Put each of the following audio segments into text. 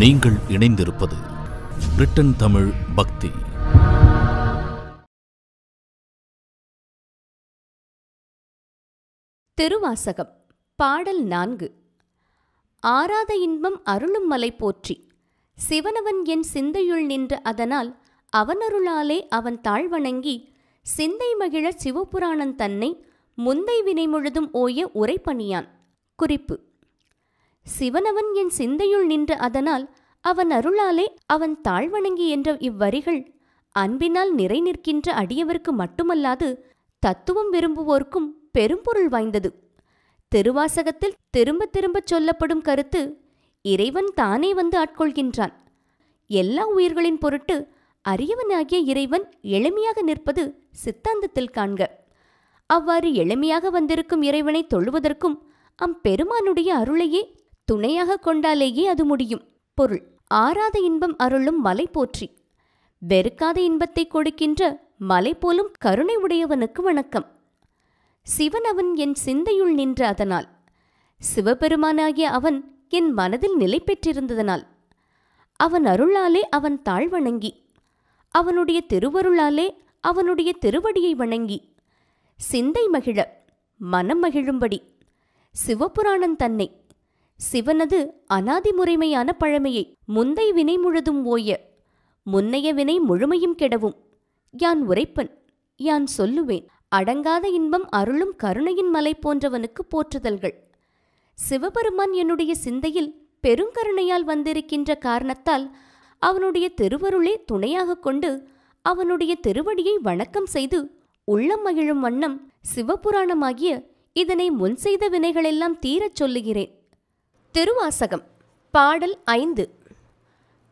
நீங்கள் இணைந்திருப்பது பிரிட்டன் தமிழ் பக்தி திருவாசகம் பாடல் நான்கு ஆராத இன்பம் அருளும் மலை போற்றி சிவனவன் என் சிந்தையுள் நின்ற அதனால் அவனருளாலே அவன் தாழ்வணங்கி சிந்தை மகிழ சிவபுராணன் தன்னை முந்தை வினை முழுதும் ஓய உரைப்பணியான் குறிப்பு சிவனவன் என் சிந்தையுள் நின்ற அதனால் அவன் அருளாலே அவன் தாழ்வணங்கி என்ற இவ்வரிகள் அன்பினால் நிறை நிற்கின்ற அடியவருக்கு மட்டுமல்லாது தத்துவம் விரும்புவோர்க்கும் பெரும்பொருள் வாய்ந்தது திருவாசகத்தில் திரும்ப திரும்ப சொல்லப்படும் கருத்து இறைவன் தானே வந்து ஆட்கொள்கின்றான் எல்லா உயிர்களின் பொருட்டு அரியவனாகிய இறைவன் எளிமையாக நிற்பது சித்தாந்தத்தில் காண்க அவ்வாறு எளிமையாக வந்திருக்கும் இறைவனை தொழுவதற்கும் அம்பெருமானுடைய அருளையே துணையாக கொண்டாலேயே அது முடியும் பொருள் ஆறாத இன்பம் அருளும் மலை போற்றி வெறுக்காத இன்பத்தை கொடுக்கின்ற மலை போலும் கருணை உடையவனுக்கு வணக்கம் சிவன் அவன் என் சிந்தையுள் நின்ற அதனால் சிவபெருமானாகிய அவன் என் மனதில் நிலை பெற்றிருந்ததனால் அவன் அருளாலே அவன் தாழ் வணங்கி அவனுடைய திருவருளாலே அவனுடைய திருவடியை வணங்கி சிந்தை மகிழ மனம் மகிழும்படி சிவபுராணன் தன்னை சிவனது அனாதி முறைமையான பழமையை முந்தை வினை முழுதும் ஓய முன்னைய வினை முழுமையும் கெடவும் யான் உரைப்பன் யான் சொல்லுவேன் அடங்காத இன்பம் அருளும் கருணையின் மலை போன்றவனுக்கு போற்றுதல்கள் சிவபெருமான் என்னுடைய சிந்தையில் பெருங்கருணையால் வந்திருக்கின்ற காரணத்தால் அவனுடைய திருவருளே துணையாக கொண்டு அவனுடைய திருவடியை வணக்கம் செய்து உள்ளம் மகிழும் வண்ணம் சிவபுராணமாகிய இதனை முன் செய்த வினைகளெல்லாம் தீரச் சொல்லுகிறேன் திருவாசகம் பாடல் ஐந்து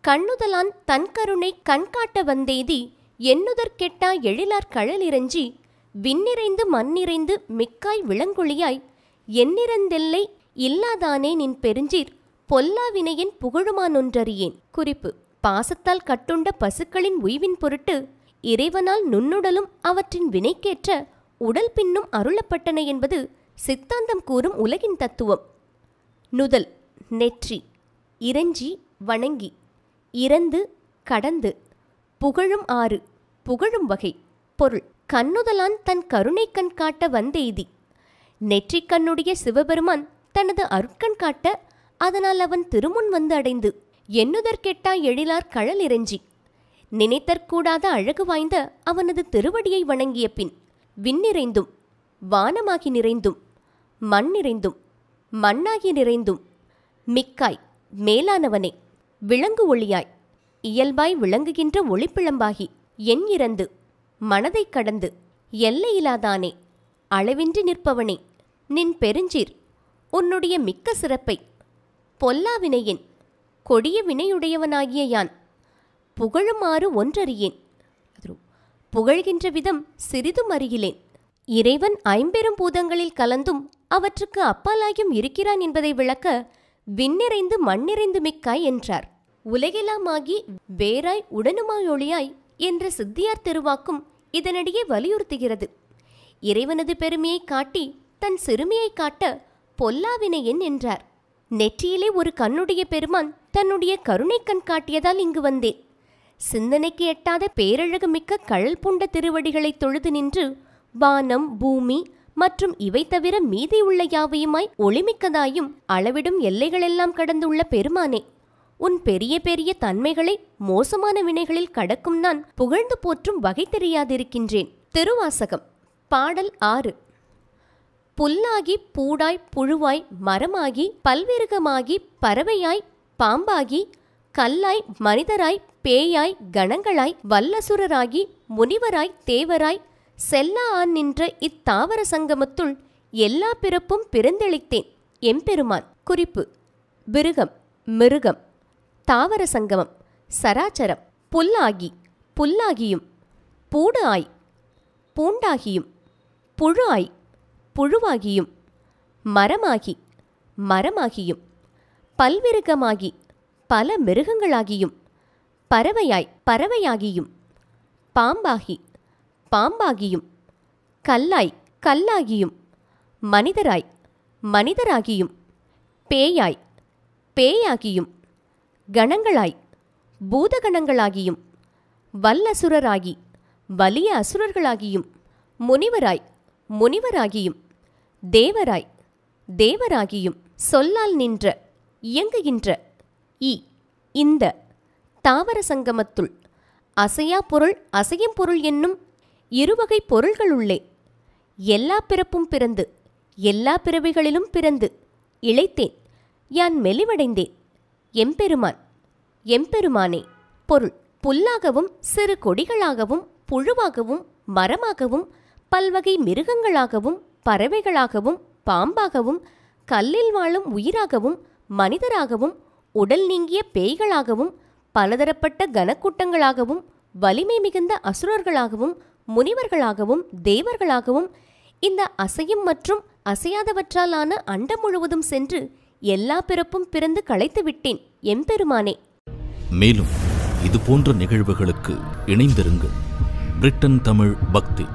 கண்ணுதலான் தன் கருணை கண்காட்ட வந்தேதி எண்ணுதற்கெட்டா எழிலார் கழலிரஞ்சி விண்ணிறைந்து மண்ணிறைந்து மிக்காய் விளங்குழியாய் எண்ணிறந்தெல்லை இல்லாதானே நின் பெருஞ்சீர் பொல்லாவினையின் புகழுமானொன்றறியேன் குறிப்பு பாசத்தால் கட்டுண்ட பசுக்களின் உய்வின் பொருட்டு இறைவனால் நுண்ணுடலும் அவற்றின் வினைக்கேற்ற உடல் பின்னும் அருளப்பட்டன என்பது சித்தாந்தம் கூறும் உலகின் தத்துவம் நுதல் நெற்றி இறைஞ்சி வணங்கி இறந்து கடந்து புகழும் ஆறு புகழும் வகை பொருள் கண்ணுதலான் தன் கருணை கண் காட்ட வந்தேதி நெற்றிக் கண்ணுடைய சிவபெருமான் தனது அருட்கண் காட்ட அதனால் அவன் திருமுன் வந்து அடைந்து எண்ணுதற்கெட்டா எழிலார் கழல் இறைஞ்சி நினைத்தற்கூடாத அழகு வாய்ந்த அவனது திருவடியை வணங்கிய பின் விண்ணிறைந்தும் வானமாகி நிறைந்தும் மண் நிறைந்தும் மண்ணாகி நிறைந்தும் மிக்காய் மேலானவனே விளங்கு ஒளியாய் இயல்பாய் விளங்குகின்ற ஒளிப்பிழம்பாகி என் இறந்து மனதை கடந்து எல்லையிலாதானே அளவின்றி நிற்பவனே நின் பெருஞ்சீர் உன்னுடைய மிக்க சிறப்பை பொல்லாவினையின் கொடிய வினையுடையவனாகிய யான் புகழுமாறு ஒன்றறியேன் புகழ்கின்ற விதம் சிறிதும் அறியிலேன் இறைவன் ஐம்பெரும் பூதங்களில் கலந்தும் அவற்றுக்கு அப்பாலாயும் இருக்கிறான் என்பதை விளக்க விண்ணிறைந்து மண்ணிறைந்து மிக்காய் என்றார் உலகெல்லாமாகி வேராய் உடனுமாயொழியாய் என்ற சித்தியார் திருவாக்கும் இதனிடையே வலியுறுத்துகிறது இறைவனது பெருமையை காட்டி தன் சிறுமியை காட்ட பொல்லாவினையன் என்றார் நெற்றியிலே ஒரு கண்ணுடைய பெருமான் தன்னுடைய கருணை கண் காட்டியதால் இங்கு வந்தேன் சிந்தனைக்கு எட்டாத பேரழகு மிக்க கழல் புண்ட திருவடிகளை தொழுது நின்று வானம் பூமி மற்றும் இவை தவிர மீதி உள்ள யாவையுமாய் ஒளிமிக்கதாயும் அளவிடும் எல்லைகளெல்லாம் கடந்துள்ள பெருமானே உன் பெரிய பெரிய தன்மைகளை மோசமான வினைகளில் கடக்கும் நான் புகழ்ந்து போற்றும் வகை தெரியாதிருக்கின்றேன் திருவாசகம் பாடல் ஆறு புல்லாகி பூடாய் புழுவாய் மரமாகி பல்விருகமாகி பறவையாய் பாம்பாகி கல்லாய் மனிதராய் பேயாய் கணங்களாய் வல்லசுரராகி முனிவராய் தேவராய் செல்லான் நின்ற இத்தாவர சங்கமத்துள் எல்லா பிறப்பும் பிறந்தளித்தேன் எம்பெருமான் குறிப்பு பிருகம் மிருகம் தாவர சங்கமம் சராச்சரம் புல்லாகி புல்லாகியும் பூடு ஆய் பூண்டாகியும் புழு ஆய் புழுவாகியும் மரமாகி மரமாகியும் பல்விருகமாகி பல மிருகங்களாகியும் பறவையாய் பறவையாகியும் பாம்பாகி பாம்பாகியும் கல்லாய் கல்லாகியும் மனிதராய் மனிதராகியும் பேயாய் பேயாகியும் கணங்களாய் பூதகணங்களாகியும் வல்லசுரராகி வலிய அசுரர்களாகியும் முனிவராய் முனிவராகியும் தேவராய் தேவராகியும் சொல்லால் நின்ற இயங்குகின்ற இ இந்த தாவர சங்கமத்துள் அசையா பொருள் அசையும் பொருள் என்னும் இருவகை பொருள்கள் உள்ளே எல்லா பிறப்பும் பிறந்து எல்லா பிறவிகளிலும் பிறந்து இழைத்தேன் யான் மெலிவடைந்தேன் எம்பெருமான் எம்பெருமானே பொருள் புல்லாகவும் சிறு கொடிகளாகவும் புழுவாகவும் மரமாகவும் பல்வகை மிருகங்களாகவும் பறவைகளாகவும் பாம்பாகவும் கல்லில் வாழும் உயிராகவும் மனிதராகவும் உடல் நீங்கிய பேய்களாகவும் பலதரப்பட்ட கனக்கூட்டங்களாகவும் வலிமை மிகுந்த அசுரர்களாகவும் முனிவர்களாகவும் தேவர்களாகவும் இந்த அசையும் மற்றும் அசையாதவற்றாலான அண்டம் முழுவதும் சென்று எல்லா பிறப்பும் பிறந்து களைத்து விட்டேன் எம்பெருமானே மேலும் இது போன்ற நிகழ்வுகளுக்கு இணைந்திருங்கள் பிரிட்டன் தமிழ் பக்தி